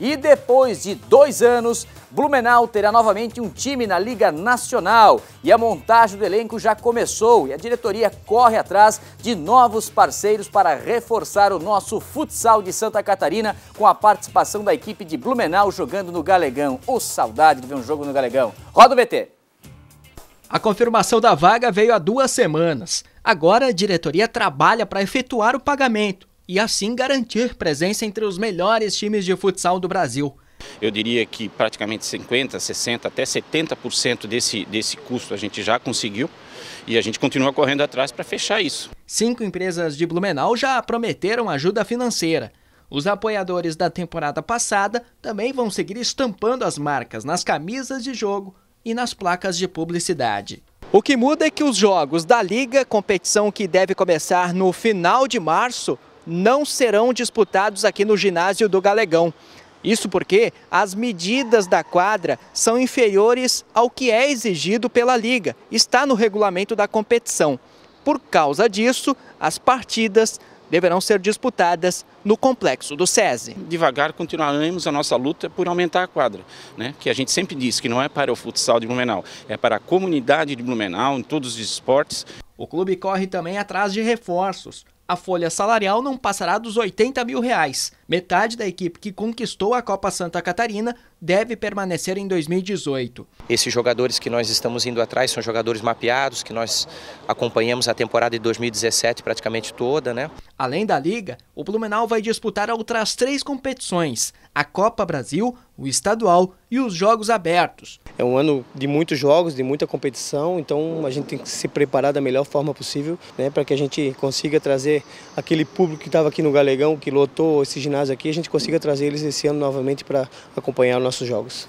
E depois de dois anos, Blumenau terá novamente um time na Liga Nacional e a montagem do elenco já começou e a diretoria corre atrás de novos parceiros para reforçar o nosso futsal de Santa Catarina com a participação da equipe de Blumenau jogando no Galegão. O oh, saudade de ver um jogo no Galegão. Roda o VT! A confirmação da vaga veio há duas semanas. Agora a diretoria trabalha para efetuar o pagamento e assim garantir presença entre os melhores times de futsal do Brasil. Eu diria que praticamente 50%, 60%, até 70% desse, desse custo a gente já conseguiu e a gente continua correndo atrás para fechar isso. Cinco empresas de Blumenau já prometeram ajuda financeira. Os apoiadores da temporada passada também vão seguir estampando as marcas nas camisas de jogo e nas placas de publicidade. O que muda é que os jogos da Liga, competição que deve começar no final de março, não serão disputados aqui no ginásio do Galegão. Isso porque as medidas da quadra são inferiores ao que é exigido pela liga, está no regulamento da competição. Por causa disso, as partidas deverão ser disputadas no complexo do SESI. Devagar continuaremos a nossa luta por aumentar a quadra, né? que a gente sempre diz que não é para o futsal de Blumenau, é para a comunidade de Blumenau, em todos os esportes. O clube corre também atrás de reforços a folha salarial não passará dos 80 mil reais. Metade da equipe que conquistou a Copa Santa Catarina deve permanecer em 2018. Esses jogadores que nós estamos indo atrás são jogadores mapeados, que nós acompanhamos a temporada de 2017 praticamente toda. né? Além da Liga, o Blumenau vai disputar outras três competições, a Copa Brasil, o Estadual e os Jogos Abertos é um ano de muitos jogos, de muita competição, então a gente tem que se preparar da melhor forma possível né, para que a gente consiga trazer aquele público que estava aqui no Galegão, que lotou esse ginásio aqui, a gente consiga trazer eles esse ano novamente para acompanhar nossos jogos.